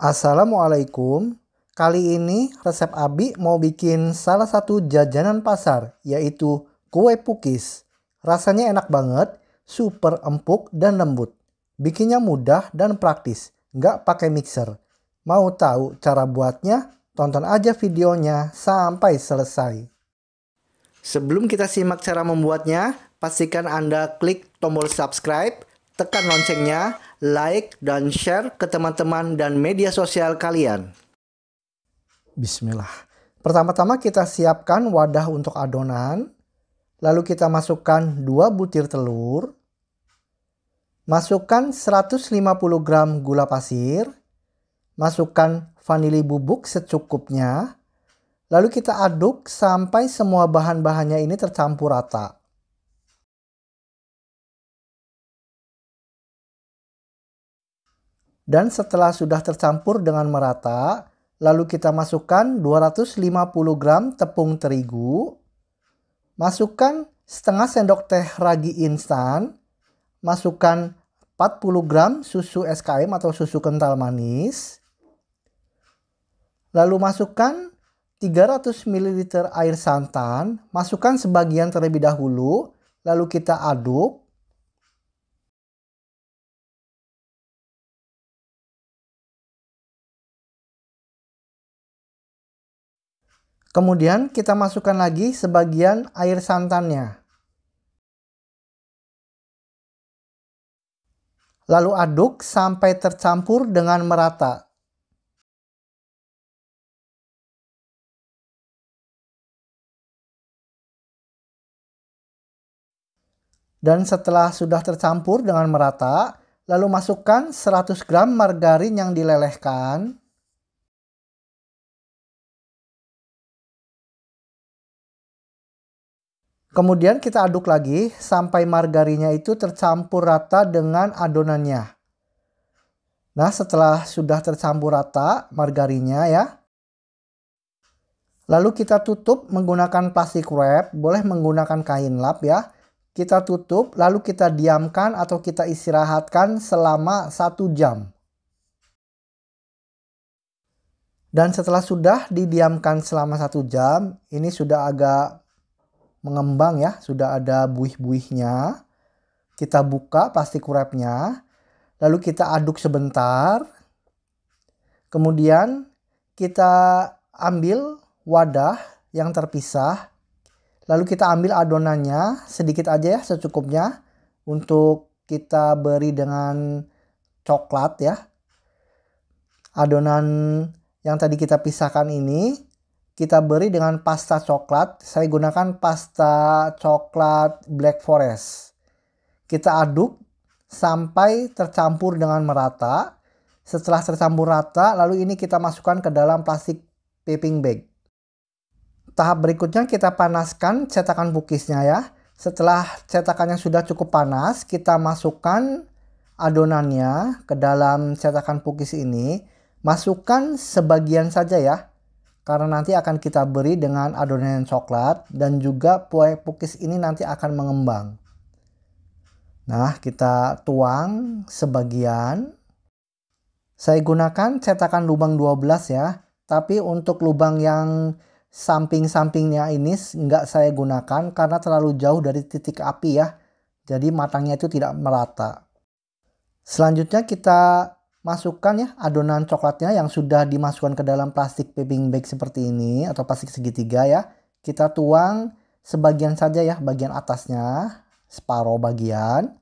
Assalamualaikum. Kali ini resep Abi mau bikin salah satu jajanan pasar yaitu kue pukis. Rasanya enak banget, super empuk dan lembut. Bikinnya mudah dan praktis, nggak pakai mixer. Mau tahu cara buatnya? Tonton aja videonya sampai selesai. Sebelum kita simak cara membuatnya, pastikan Anda klik tombol subscribe tekan loncengnya, like, dan share ke teman-teman dan media sosial kalian. Bismillah. Pertama-tama kita siapkan wadah untuk adonan. Lalu kita masukkan 2 butir telur. Masukkan 150 gram gula pasir. Masukkan vanili bubuk secukupnya. Lalu kita aduk sampai semua bahan-bahannya ini tercampur rata. Dan setelah sudah tercampur dengan merata, lalu kita masukkan 250 gram tepung terigu. Masukkan setengah sendok teh ragi instan. Masukkan 40 gram susu SKM atau susu kental manis. Lalu masukkan 300 ml air santan, masukkan sebagian terlebih dahulu, lalu kita aduk. Kemudian kita masukkan lagi sebagian air santannya. Lalu aduk sampai tercampur dengan merata. Dan setelah sudah tercampur dengan merata, lalu masukkan 100 gram margarin yang dilelehkan Kemudian kita aduk lagi sampai margarinnya itu tercampur rata dengan adonannya. Nah, setelah sudah tercampur rata margarinnya ya. Lalu kita tutup menggunakan plastik wrap, boleh menggunakan kain lap ya. Kita tutup lalu kita diamkan atau kita istirahatkan selama satu jam. Dan setelah sudah didiamkan selama satu jam, ini sudah agak mengembang ya, sudah ada buih-buihnya. Kita buka plastik wrapnya, lalu kita aduk sebentar. Kemudian kita ambil wadah yang terpisah, lalu kita ambil adonannya sedikit aja ya secukupnya untuk kita beri dengan coklat ya. Adonan yang tadi kita pisahkan ini kita beri dengan pasta coklat. Saya gunakan pasta coklat black forest. Kita aduk sampai tercampur dengan merata. Setelah tercampur rata, lalu ini kita masukkan ke dalam plastik piping bag. Tahap berikutnya kita panaskan cetakan bukisnya ya. Setelah cetakannya sudah cukup panas, kita masukkan adonannya ke dalam cetakan pukis ini. Masukkan sebagian saja ya, karena nanti akan kita beri dengan adonan coklat dan juga kue pukis ini nanti akan mengembang. Nah, kita tuang sebagian. Saya gunakan cetakan lubang 12 ya, tapi untuk lubang yang samping-sampingnya ini nggak saya gunakan karena terlalu jauh dari titik api ya. Jadi matangnya itu tidak merata. Selanjutnya kita masukkan ya adonan coklatnya yang sudah dimasukkan ke dalam plastik piping bag seperti ini atau plastik segitiga ya. Kita tuang sebagian saja ya, bagian atasnya, separuh bagian.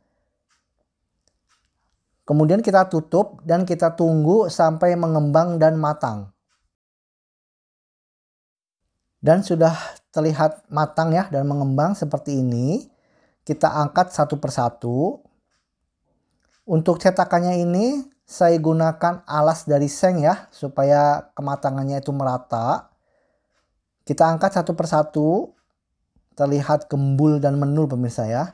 Kemudian kita tutup dan kita tunggu sampai mengembang dan matang. Dan sudah terlihat matang ya dan mengembang seperti ini. Kita angkat satu persatu. Untuk cetakannya ini saya gunakan alas dari seng ya supaya kematangannya itu merata. Kita angkat satu persatu. Terlihat gembul dan menul pemirsa ya.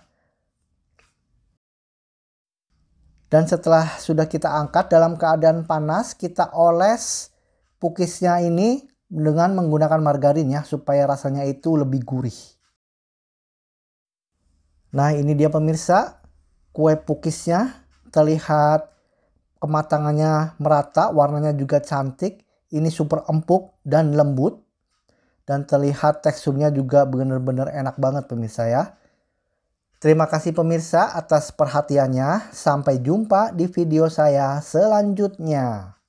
Dan setelah sudah kita angkat dalam keadaan panas, kita oles pukisnya ini dengan menggunakan margarin ya supaya rasanya itu lebih gurih. Nah, ini dia pemirsa, kue pukisnya terlihat kematangannya merata, warnanya juga cantik. Ini super empuk dan lembut. Dan terlihat teksturnya juga benar-benar enak banget pemirsa ya. Terima kasih pemirsa atas perhatiannya. Sampai jumpa di video saya selanjutnya.